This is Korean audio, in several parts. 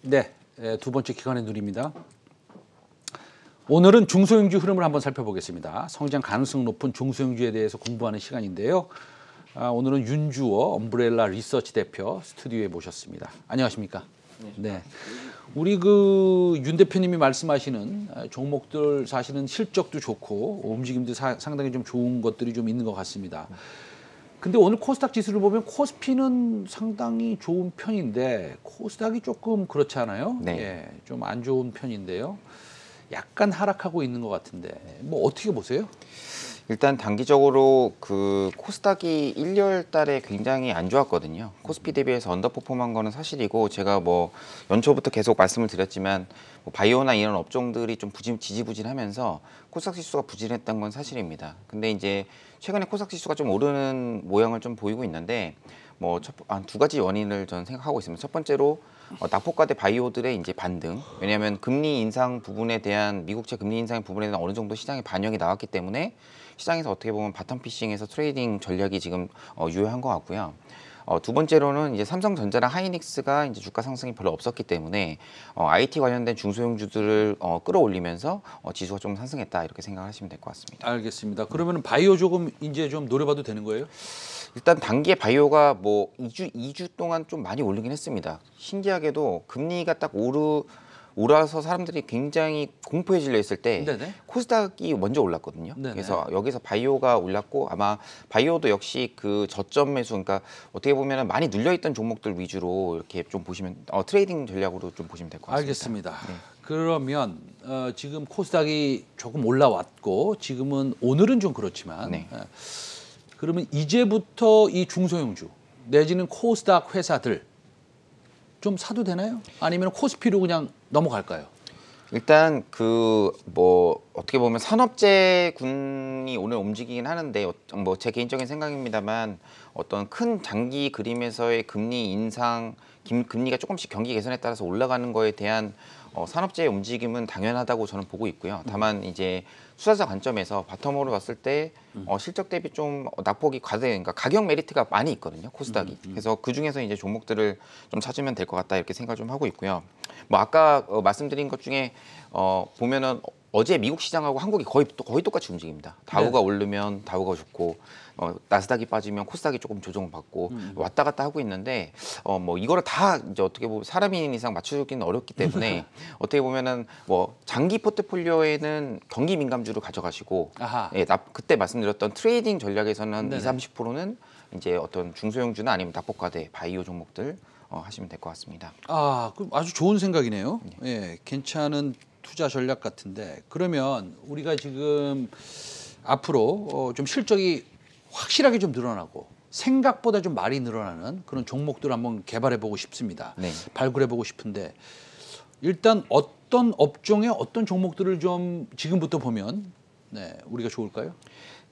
네, 예, 두 번째 기관의 누입니다 오늘은 중소형주 흐름을 한번 살펴보겠습니다. 성장 가능성 높은 중소형주에 대해서 공부하는 시간인데요. 아, 오늘은 윤주호 엄브렐라 리서치 대표 스튜디오에 모셨습니다. 안녕하십니까? 네. 네. 우리 그 윤 대표님이 말씀하시는 아, 종목들 사실은 실적도 좋고 움직임도 사, 상당히 좀 좋은 것들이 좀 있는 것 같습니다. 근데 오늘 코스닥 지수를 보면 코스피는 상당히 좋은 편인데 코스닥이 조금 그렇지 않아요? 네. 예, 좀 안 좋은 편인데요. 약간 하락하고 있는 것 같은데 뭐 어떻게 보세요? 일단 단기적으로 그 코스닥이 1, 2월 달에 굉장히 안 좋았거든요. 코스피 대비해서 언더퍼폼한 거는 사실이고 제가 뭐 연초부터 계속 말씀을 드렸지만 뭐 바이오나 이런 업종들이 좀 부진, 지지부진하면서 코스닥 지수가 부진했던 건 사실입니다. 근데 이제 최근에 코스닥 지수가 좀 오르는 모양을 좀 보이고 있는데 뭐한두 가지 원인을 저는 생각하고 있습니다. 첫 번째로 어, 낙폭과대 바이오들의 이제 반등. 왜냐하면 금리 인상 부분에 대한 미국채 금리 인상 부분에 대한 어느 정도 시장에 반영이 나왔기 때문에 시장에서 어떻게 보면 바텀 피싱에서 트레이딩 전략이 지금 어, 유효한 것 같고요. 어, 두 번째로는 이제 삼성전자랑 하이닉스가 이제 주가 상승이 별로 없었기 때문에 어, IT 관련된 중소형주들을 어, 끌어올리면서 어, 지수가 좀 상승했다 이렇게 생각하시면 될 것 같습니다. 알겠습니다. 그러면은 바이오 조금 이제 좀 노려봐도 되는 거예요? 일단 단기에 바이오가 뭐 2주 2주 동안 좀 많이 올리긴 했습니다. 신기하게도 금리가 딱 오르 올라서 사람들이 굉장히 공포에 질려 있을 때 네네. 코스닥이 먼저 올랐거든요. 네네. 그래서 여기서 바이오가 올랐고 아마 바이오도 역시 그 저점 매수 그러니까 어떻게 보면 많이 눌려 있던 종목들 위주로 이렇게 좀 보시면 어, 트레이딩 전략으로 좀 보시면 될 것 같습니다. 알겠습니다. 네. 그러면 어, 지금 코스닥이 조금 올라왔고 지금은 오늘은 좀 그렇지만 네. 어, 그러면 이제부터 이 중소형주 내지는 코스닥 회사들 좀 사도 되나요? 아니면 코스피로 그냥 넘어갈까요? 일단 그뭐 어떻게 보면 산업재군이 오늘 움직이긴 하는데 어, 뭐제 개인적인 생각입니다만 어떤 큰 장기 그림에서의 금리 인상, 금리가 조금씩 경기 개선에 따라서 올라가는 거에 대한 어, 산업재의 움직임은 당연하다고 저는 보고 있고요. 음. 다만 이제 투자자 관점에서 바텀으로 봤을 때 음. 어, 실적 대비 좀 낙폭이 과대, 그러니까 가격 메리트가 많이 있거든요. 코스닥이. 음, 그래서 그 중에서 이제 종목들을 좀 찾으면 될 것 같다 이렇게 생각 을좀 하고 있고요. 뭐 아까 어, 말씀드린 것 중에 어, 보면은 어제 미국 시장하고 한국이 거의 거의 똑같이 움직입니다. 다우가 네. 오르면 다우가 좋고 어, 나스닥이 빠지면 코스닥이 조금 조정받고 음. 음. 왔다 갔다 하고 있는데 어, 뭐 이거를 다 이제 어떻게 보면 사람인 이상 맞추기는 어렵기 때문에 어떻게 보면은 뭐 장기 포트폴리오에는 경기 민감주를 가져가시고 예, 나, 그때 말씀드렸던 트레이딩 전략에서는 20, 30%는 이제 어떤 중소형주나 아니면 납폭과대 바이오 종목들 어, 하시면 될 것 같습니다. 아, 아주 좋은 생각이네요. 네. 예, 괜찮은 투자 전략 같은데 그러면 우리가 지금 앞으로 어, 좀 실적이 확실하게 좀 늘어나고 생각보다 좀 말이 늘어나는 그런 종목들 을 한번 개발해 보고 싶습니다. 네. 발굴해 보고 싶은데 일단 어떤 업종의 어떤 종목들을 좀 지금부터 보면 네, 우리가 좋을까요?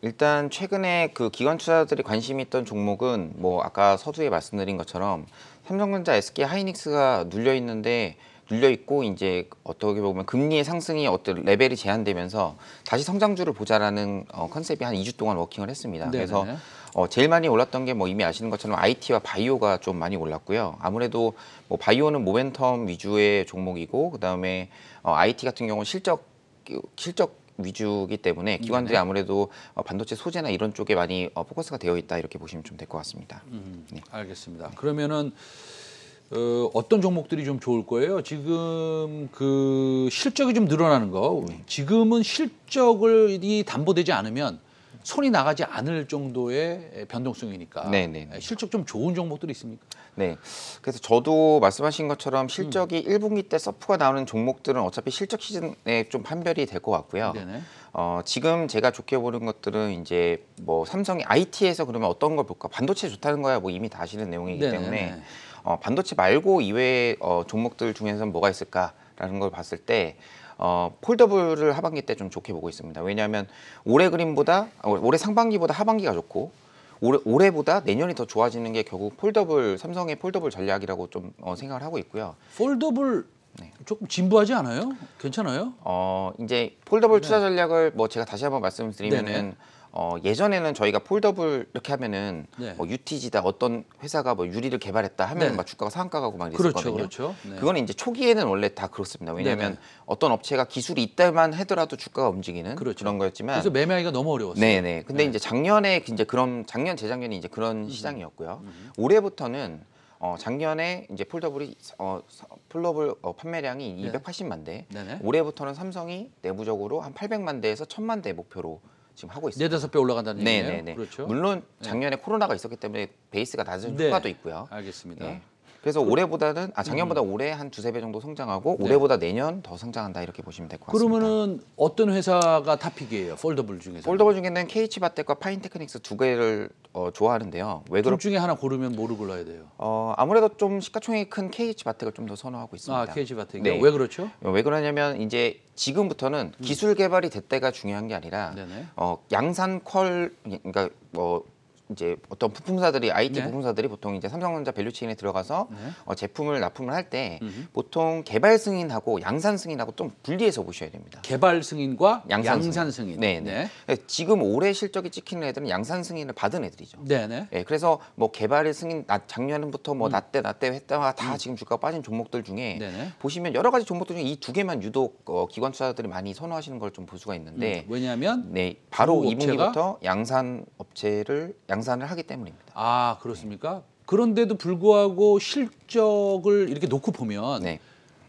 일단 최근에 그 기관 투자자들이 관심이 있던 종목은 뭐 아까 서두에 말씀드린 것처럼 삼성전자, SK 하이닉스가 눌려 있는데 눌려 있고 이제 어떻게 보면 금리의 상승이 어떤 레벨이 제한되면서 다시 성장주를 보자라는 어, 컨셉이 한 2주 동안 워킹을 했습니다. 네네. 그래서 네, 네. 어, 제일 많이 올랐던 게 뭐 이미 아시는 것처럼 IT와 바이오가 좀 많이 올랐고요. 아무래도 뭐 바이오는 모멘텀 위주의 종목이고 그다음에 어, IT 같은 경우는 실적 실적 위주기 때문에 네, 기관들이 네네. 아무래도 어, 반도체 소재나 이런 쪽에 많이 어, 포커스가 되어 있다 이렇게 보시면 좀 될 것 같습니다. 음, 네. 알겠습니다. 네. 그러면은 어, 어떤 종목들이 좀 좋을 거예요? 지금 그 실적이 좀 늘어나는 거. 지금은 실적을 이 담보되지 않으면 손이 나가지 않을 정도의 변동성이니까 네네. 네, 네. 실적 좀 좋은 종목들이 있습니까? 네. 그래서 저도 말씀하신 것처럼 실적이 음. 1분기 때 서프가 나오는 종목들은 어차피 실적 시즌에 좀 판별이 될 것 같고요. 네네. 어, 지금 제가 좋게 보는 것들은 이제 뭐 삼성이 IT에서 그러면 어떤 걸 볼까? 반도체 좋다는 거야 뭐 이미 다 아시는 내용이기 네네. 때문에 어, 반도체 말고 이외의 어, 종목들 중에서는 뭐가 있을까라는 걸 봤을 때 어, 폴더블을 하반기 때 좀 좋게 보고 있습니다. 왜냐하면 올해 그림보다 어, 올해 상반기보다 하반기가 좋고 올해, 올해보다 내년이 더 좋아지는 게 결국 폴더블 삼성의 폴더블 전략이라고 좀 어, 생각을 하고 있고요. 폴더블 네. 조금 진부하지 않아요? 괜찮아요? 어 이제 폴더블 네. 투자 전략을 뭐 제가 다시 한번 말씀드리면은 어, 예전에는 저희가 폴더블 이렇게 하면은 네. 뭐 UTG다 어떤 회사가 뭐 유리를 개발했다 하면 네. 막 주가가 상한가가고 막 그렇죠, 이랬었거든요. 그렇죠, 그렇죠. 네. 그거는 이제 초기에는 원래 다 그렇습니다. 왜냐하면 네네. 어떤 업체가 기술이 있다만 하더라도 주가가 움직이는 그렇죠. 그런 거였지만 그래서 매매하기가 너무 어려웠어요. 네네. 네. 근데 네. 이제 작년에 이제 그런 작년 재작년이 이제 그런 음. 시장이었고요. 음. 올해부터는 어, 작년에 이제 폴더블이 어, 폴더블 어, 판매량이 네. 280만 대. 네네. 네. 올해부터는 삼성이 내부적으로 한 800만 대에서 1000만 대 목표로 지금 하고 있습니다. 네 다섯 배 올라간다는 네, 얘기네요. 네네네. 네. 그렇죠. 물론 작년에 네. 코로나가 있었기 때문에 베이스가 낮은 네. 효과도 있고요. 알겠습니다. 예. 그래서 그 올해보다는 아 작년보다 음. 올해 한 두세 배 정도 성장하고 네. 올해보다 내년 더 성장한다 이렇게 보시면 될 것 같습니다. 그러면은 어떤 회사가 탑픽이에요? 폴더블 중에서? 폴더블 중에는 KH바텍과 파인테크닉스 두 개를 어, 좋아하는데요. 왜 그렇... 중에 하나 고르면 뭐를 골라야 돼요? 어, 아무래도 좀 시가총액이 큰 KH바텍을 좀 더 선호하고 있습니다. 아, k h 바텍 네. 왜 그렇죠? 어, 왜 그러냐면 이제 지금부터는 음. 기술 개발이 됐때가 중요한 게 아니라 어, 양산 퀄 그러니까 뭐 이제 어떤 부품사들이 IT 네. 부품사들이 보통 이제 삼성전자 밸류체인에 들어가서 네. 어, 제품을 납품을 할 때 보통 개발 승인하고 양산 승인하고 좀 분리해서 보셔야 됩니다. 개발 승인과 양산, 양산 승인. 네, 네. 네. 그러니까 지금 올해 실적이 찍히는 애들은 양산 승인을 받은 애들이죠. 네, 네. 네 그래서 뭐 개발의 승인 나, 작년부터 뭐 낮대 음. 낮대 했다가 다 음. 지금 주가 빠진 종목들 중에 네네. 네. 보시면 여러 가지 종목들 중에 이 두 개만 유독 어, 기관 투자자들이 많이 선호하시는 걸 좀 볼 수가 있는데 음. 왜냐하면 네 바로 그 이분기부터 양산 업체를 양산을 하기 때문입니다. 아 그렇습니까? 그런데도 불구하고 실적을 이렇게 놓고 보면 네.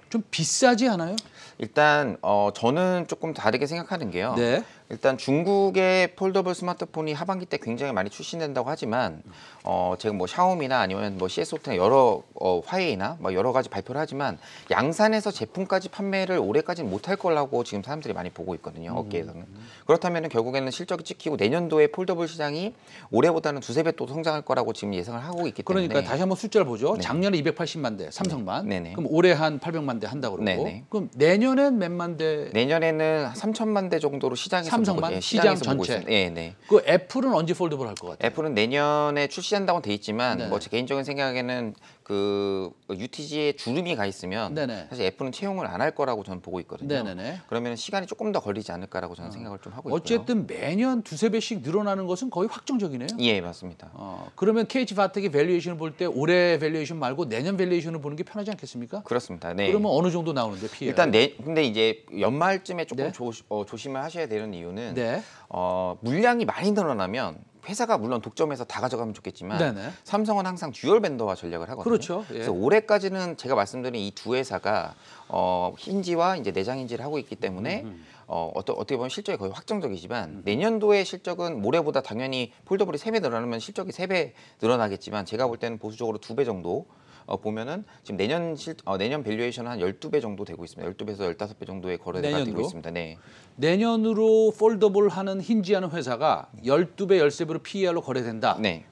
좀 비싸지 않아요? 일단 어, 저는 조금 다르게 생각하는 게요. 네. 일단 중국의 폴더블 스마트폰이 하반기 때 굉장히 많이 출시된다고 하지만 어 지금 뭐 샤오미나 아니면 뭐 CS5 여러 어 화웨이나 뭐 여러 가지 발표를 하지만 양산에서 제품까지 판매를 올해까지는 못할 거라고 지금 사람들이 많이 보고 있거든요 음. 업계에서는 그렇다면 결국에는 실적이 찍히고 내년도에 폴더블 시장이 올해보다는 두세 배 또 성장할 거라고 지금 예상을 하고 있기 때문에 그러니까 다시 한번 숫자를 보죠 네. 작년에 280만 대 삼성만 네. 그럼 올해 한 800만 대 한다고 그러고 네네. 그럼 내년엔 몇만 대 내년에는 3천만 대 정도로 시장이 삼성만 예, 시장 전체. 네, 네. 그 애플은 언제 폴드블할것 같아요? 애플은 내년에 출시한다고 돼 있지만 네. 뭐제 개인적인 생각에는 그 UTG에 주름이 가 있으면 네네. 사실 애플은 채용을 안 할 거라고 저는 보고 있거든요. 네네네. 그러면 시간이 조금 더 걸리지 않을까라고 저는 어. 생각을 좀 하고 어쨌든 있고요. 어쨌든 매년 두세 배씩 늘어나는 것은 거의 확정적이네요. 예, 맞습니다. 어, 그러면 KH 바텍의 밸류에이션을 볼 때 올해 밸류에이션 말고 내년 밸류에이션을 보는 게 편하지 않겠습니까? 그렇습니다. 네. 그러면 어느 정도 나오는데 피해? 일단 내, 근데 이제 연말쯤에 조금 네? 조, 어, 조심을 하셔야 되는 이유는 네? 어, 물량이 많이 늘어나면 회사가 물론 독점해서 다 가져가면 좋겠지만 네네. 삼성은 항상 듀얼 밴더화 전략을 하거든요. 그렇죠. 예. 그래서 올해까지는 제가 말씀드린 이 두 회사가 어, 힌지와 이제 내장인지를 하고 있기 때문에 음, 음. 어, 어떠, 어떻게 보면 실적이 거의 확정적이지만 음. 내년도의 실적은 모레보다 당연히 폴더블이 3배 늘어나면 실적이 3배 늘어나겠지만 제가 볼 때는 보수적으로 2배 정도 어, 보면은 지금 내년 실 어, 내년 밸류에이션은 한 12배 정도 되고 있습니다. 12배에서 15배 정도의 거래가 되고 있습니다. 네. 내년으로 폴더블 하는 힌지하는 회사가 12배, 13배로 PER로 거래된다. 네.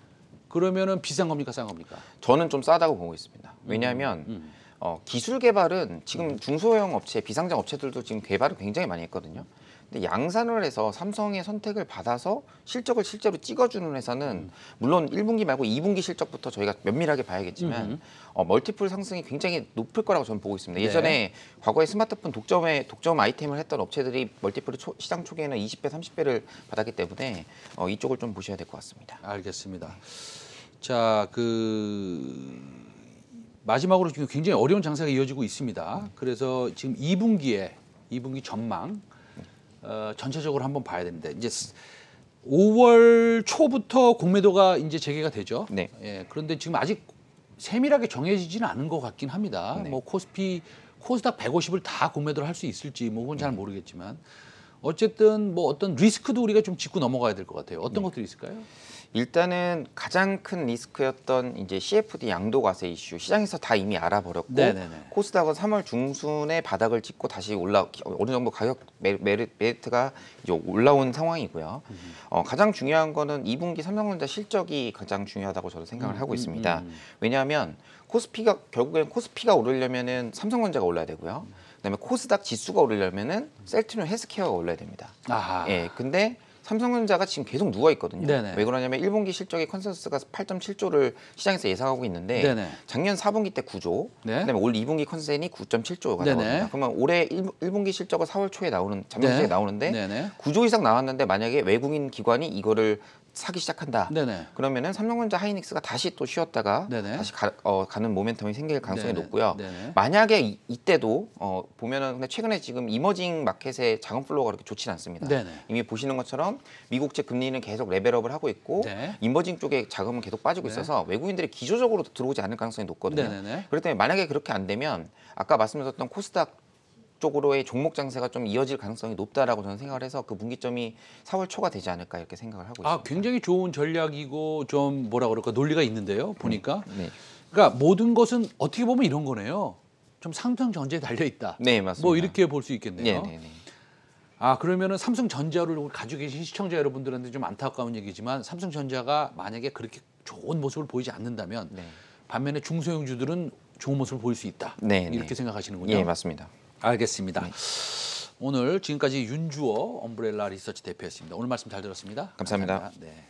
그러면은 비싼 겁니까, 싼 겁니까? 저는 좀 싸다고 보고 있습니다. 음, 왜냐하면 음, 음. 어, 기술 개발은 지금 중소형 업체, 비상장 업체들도 지금 개발을 굉장히 많이 했거든요. 근데 양산을 해서 삼성의 선택을 받아서 실적을 실제로 찍어주는 회사는 음. 물론 1분기 말고 2분기 실적부터 저희가 면밀하게 봐야겠지만 어, 멀티플 상승이 굉장히 높을 거라고 저는 보고 있습니다. 네. 예전에 네. 과거에 스마트폰 독점에 독점 아이템을 했던 업체들이 멀티플을 초, 시장 초기에는 20배, 30배를 받았기 때문에 어, 이쪽을 좀 보셔야 될 것 같습니다. 알겠습니다. 자, 그 마지막으로 지금 굉장히 어려운 장사가 이어지고 있습니다. 그래서 지금 2분기에 2분기 전망 어, 전체적으로 한번 봐야 되는데 이제 5월 초부터 공매도가 이제 재개가 되죠. 네. 예, 그런데 지금 아직 세밀하게 정해지지는 않은 것 같긴 합니다. 네. 뭐 코스피 코스닥 150을 다 공매도를 할 수 있을지 뭐 그건 잘 네. 모르겠지만 어쨌든 뭐 어떤 리스크도 우리가 좀 짚고 넘어가야 될 것 같아요. 어떤 네. 것들이 있을까요? 일단은 가장 큰 리스크였던 이제 CFD 양도 과세 이슈 시장에서 다 이미 알아버렸고 네네네. 코스닥은 3월 중순에 바닥을 찍고 다시 올라 어느 정도 가격 메리, 메리트가 올라온 상황이고요. 어, 가장 중요한 거는 2분기 삼성전자 실적이 가장 중요하다고 저는 생각을 음, 하고 음, 있습니다. 음, 왜냐하면 코스피가 결국엔 코스피가 오르려면은 삼성전자가 올라야 되고요. 그다음에 코스닥 지수가 오르려면은 셀트리온 헬스케어가 올라야 됩니다. 아하. 예, 근데 삼성전자가 지금 계속 누워 있거든요. 네네. 왜 그러냐면 1분기 실적의 컨센서스가 8.7조를 시장에서 예상하고 있는데 네네. 작년 4분기 때 9조, 네. 그다음에 올 2분기 컨센이 9.7조가 네네. 나옵니다. 그러면 올해 1, 1분기 실적은 4월 초에 나오는 작년 시에 네. 나오는데 네네. 9조 이상 나왔는데 만약에 외국인 기관이 이거를 사기 시작한다. 네네. 그러면은 삼성전자 하이닉스가 다시 또 쉬었다가 네네. 다시 가, 어, 가는 모멘텀이 생길 가능성이 네네. 높고요. 만약에 이, 이때도 어, 보면은 근데 최근에 지금 이머징 마켓의 자금 플로우가 그렇게 좋지는 않습니다. 이미 보시는 것처럼 미국채 금리는 계속 레벨업을 하고 있고 네. 이머징 쪽에 자금은 계속 빠지고 네. 있어서 외국인들이 기조적으로 들어오지 않을 가능성이 높거든요. 그렇기 때문에 만약에 그렇게 안 되면 아까 말씀드렸던 코스닥 쪽으로의 종목 장세가 좀 이어질 가능성이 높다라고 저는 생각을 해서 그 분기점이 4월 초가 되지 않을까 이렇게 생각을 하고 아, 있습니다. 아, 굉장히 좋은 전략이고 좀 뭐라 그럴까 논리가 있는데요. 보니까. 음, 네. 그러니까 모든 것은 어떻게 보면 이런 거네요. 좀 상승 전제에 달려 있다. 네, 맞습니다. 뭐 이렇게 볼 수 있겠네요. 네, 네, 네, 아, 그러면은 삼성전자를 가지고 계신 시청자 여러분들한테 좀 안타까운 얘기지만 삼성전자가 만약에 그렇게 좋은 모습을 보이지 않는다면 네. 반면에 중소형주들은 좋은 모습을 보일 수 있다. 네, 이렇게 생각하시는군요. 네, 맞습니다. 알겠습니다. 네. 오늘 지금까지 윤주어 엄브렐라 리서치 대표였습니다. 오늘 말씀 잘 들었습니다. 감사합니다. 감사합니다. 네.